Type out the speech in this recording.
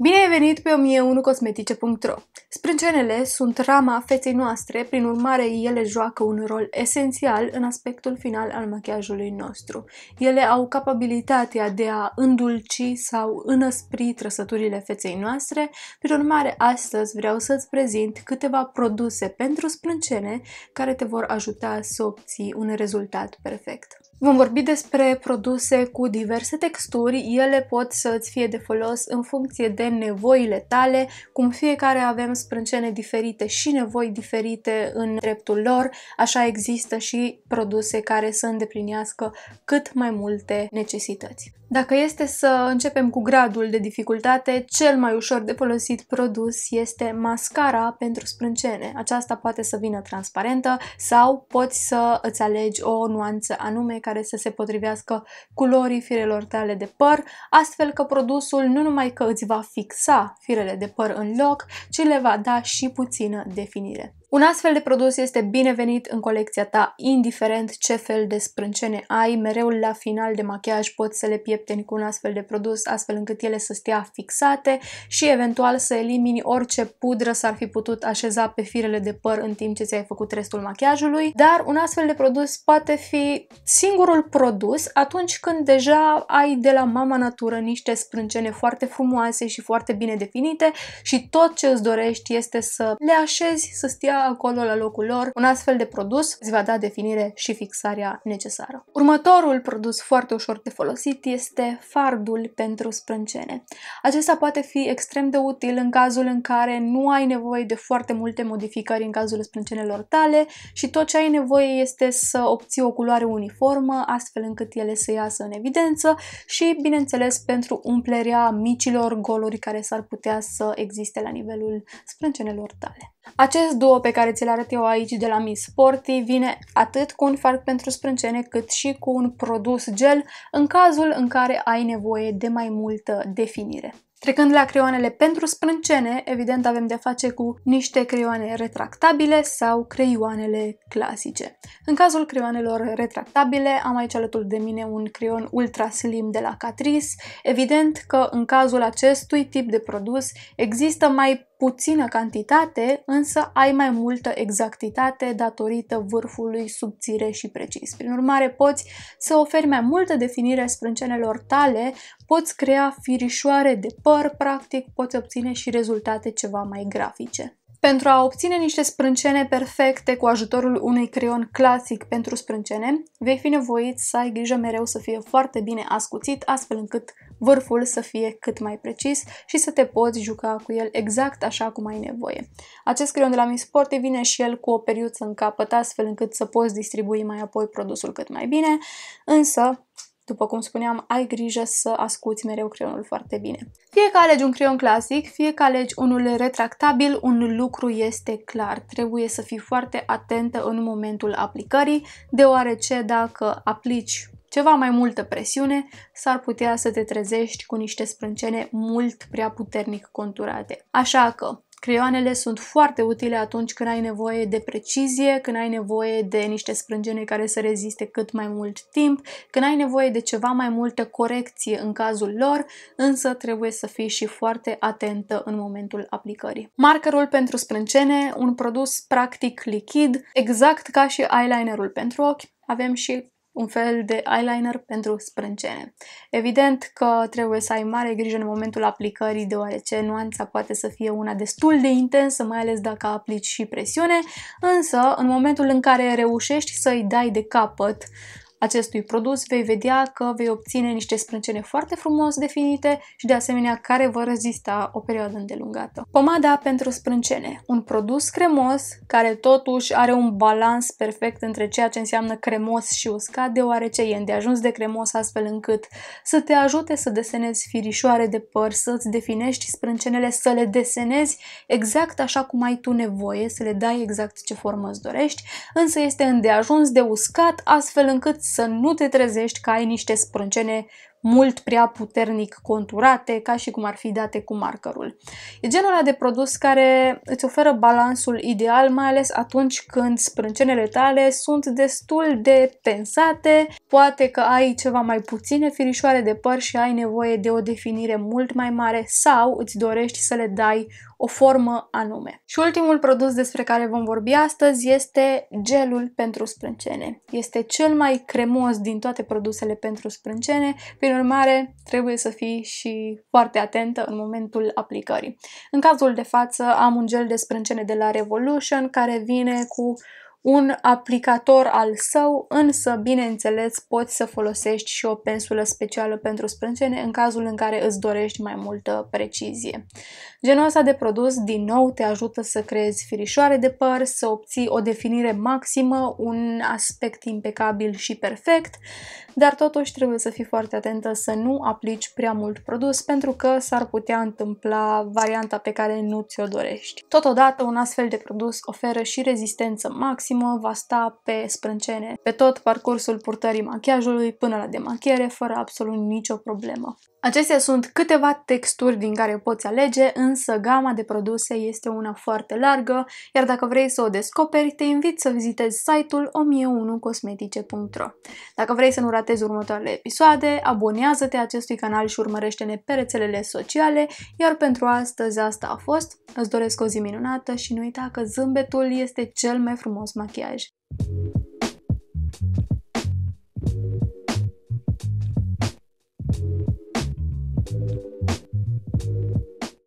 Bine ai venit pe 1001cosmetice.ro Sprâncenele sunt rama feței noastre, prin urmare ele joacă un rol esențial în aspectul final al machiajului nostru. Ele au capabilitatea de a îndulci sau înăspri trăsăturile feței noastre, prin urmare astăzi vreau să-ți prezint câteva produse pentru sprâncene care te vor ajuta să obții un rezultat perfect. Vom vorbi despre produse cu diverse texturi, ele pot să-ți fie de folos în funcție de nevoile tale, cum fiecare avem sprâncene diferite și nevoi diferite în dreptul lor, așa există și produse care să îndeplinească cât mai multe necesități. Dacă este să începem cu gradul de dificultate, cel mai ușor de folosit produs este mascara pentru sprâncene. Aceasta poate să vină transparentă sau poți să îți alegi o nuanță anume care să se potrivească culorii firelor tale de păr, astfel că produsul nu numai că îți va fixa firele de păr în loc, ci le va da și puțină definire. Un astfel de produs este binevenit în colecția ta, indiferent ce fel de sprâncene ai, mereu la final de machiaj poți să le piepteni cu un astfel de produs, astfel încât ele să stea fixate și eventual să elimini orice pudră s-ar fi putut așeza pe firele de păr în timp ce ți-ai făcut restul machiajului, dar un astfel de produs poate fi singurul produs atunci când deja ai de la mama natură niște sprâncene foarte frumoase și foarte bine definite și tot ce îți dorești este să le așezi să stea acolo la locul lor un astfel de produs, îți va da definire și fixarea necesară. Următorul produs foarte ușor de folosit este fardul pentru sprâncene. Acesta poate fi extrem de util în cazul în care nu ai nevoie de foarte multe modificări în cazul sprâncenelor tale și tot ce ai nevoie este să obții o culoare uniformă, astfel încât ele să iasă în evidență și, bineînțeles, pentru umplerea micilor goluri care s-ar putea să existe la nivelul sprâncenelor tale. Acest duo pe care ți-l arăt eu aici de la Miss Sporty vine atât cu un farc pentru sprâncene cât și cu un produs gel în cazul în care ai nevoie de mai multă definire. Trecând la creioanele pentru sprâncene, evident avem de face cu niște creioane retractabile sau creioanele clasice. În cazul creioanelor retractabile am aici alături de mine un creion ultra slim de la Catrice. Evident că în cazul acestui tip de produs există mai puțină cantitate, însă ai mai multă exactitate datorită vârfului subțire și precis. Prin urmare, poți să oferi mai multă definire sprâncenelor tale, poți crea firișoare de păr, practic, poți obține și rezultate ceva mai grafice. Pentru a obține niște sprâncene perfecte cu ajutorul unui creion clasic pentru sprâncene, vei fi nevoit să ai grijă mereu să fie foarte bine ascuțit, astfel încât vârful să fie cât mai precis și să te poți juca cu el exact așa cum ai nevoie. Acest creion de la Miss Sport vine și el cu o periuță în capăt, astfel încât să poți distribui mai apoi produsul cât mai bine, însă după cum spuneam, ai grijă să ascuți mereu creionul foarte bine. Fie că alegi un creion clasic, fie că alegi unul retractabil, un lucru este clar. Trebuie să fii foarte atentă în momentul aplicării, deoarece dacă aplici ceva mai multă presiune, s-ar putea să te trezești cu niște sprâncene mult prea puternic conturate. Așa că Creioanele sunt foarte utile atunci când ai nevoie de precizie, când ai nevoie de niște sprângene care să reziste cât mai mult timp, când ai nevoie de ceva mai multă corecție în cazul lor, însă trebuie să fii și foarte atentă în momentul aplicării. Markerul pentru sprâncene, un produs practic lichid, exact ca și eyelinerul pentru ochi, avem și un fel de eyeliner pentru sprâncene. Evident că trebuie să ai mare grijă în momentul aplicării, deoarece nuanța poate să fie una destul de intensă, mai ales dacă aplici și presiune, însă în momentul în care reușești să-i dai de capăt acestui produs, vei vedea că vei obține niște sprâncene foarte frumos definite și de asemenea care vor rezista o perioadă îndelungată. Pomada pentru sprâncene. Un produs cremos care totuși are un balans perfect între ceea ce înseamnă cremos și uscat, deoarece e îndeajuns de cremos astfel încât să te ajute să desenezi firișoare de păr, să-ți definești sprâncenele, să le desenezi exact așa cum ai tu nevoie, să le dai exact ce formă îți dorești, însă este îndeajuns de uscat astfel încât să nu te trezești că ai niște sprâncene mult prea puternic conturate, ca și cum ar fi date cu markerul. E genul ăla de produs care îți oferă balansul ideal, mai ales atunci când sprâncenele tale sunt destul de tensate, poate că ai ceva mai puține firișoare de păr și ai nevoie de o definire mult mai mare sau îți dorești să le dai o formă anume. Și ultimul produs despre care vom vorbi astăzi este gelul pentru sprâncene. Este cel mai cremos din toate produsele pentru sprâncene, prin urmare trebuie să fii și foarte atentă în momentul aplicării. În cazul de față am un gel de sprâncene de la Revolution care vine cu un aplicator al său, însă, bineînțeles, poți să folosești și o pensulă specială pentru sprâncene în cazul în care îți dorești mai multă precizie. Genul ăsta de produs, din nou, te ajută să creezi firișoare de păr, să obții o definire maximă, un aspect impecabil și perfect, dar totuși trebuie să fii foarte atentă să nu aplici prea mult produs pentru că s-ar putea întâmpla varianta pe care nu ți-o dorești. Totodată, un astfel de produs oferă și rezistență maximă, maximă va sta pe sprâncene, pe tot parcursul purtării machiajului până la demachiere, fără absolut nicio problemă. Acestea sunt câteva texturi din care poți alege, însă gama de produse este una foarte largă, iar dacă vrei să o descoperi, te invit să vizitezi site-ul 1001cosmetice.ro. Dacă vrei să nu ratezi următoarele episoade, abonează-te acestui canal și urmărește-ne pe rețelele sociale, iar pentru astăzi asta a fost. Îți doresc o zi minunată și nu uita că zâmbetul este cel mai frumos machiaj.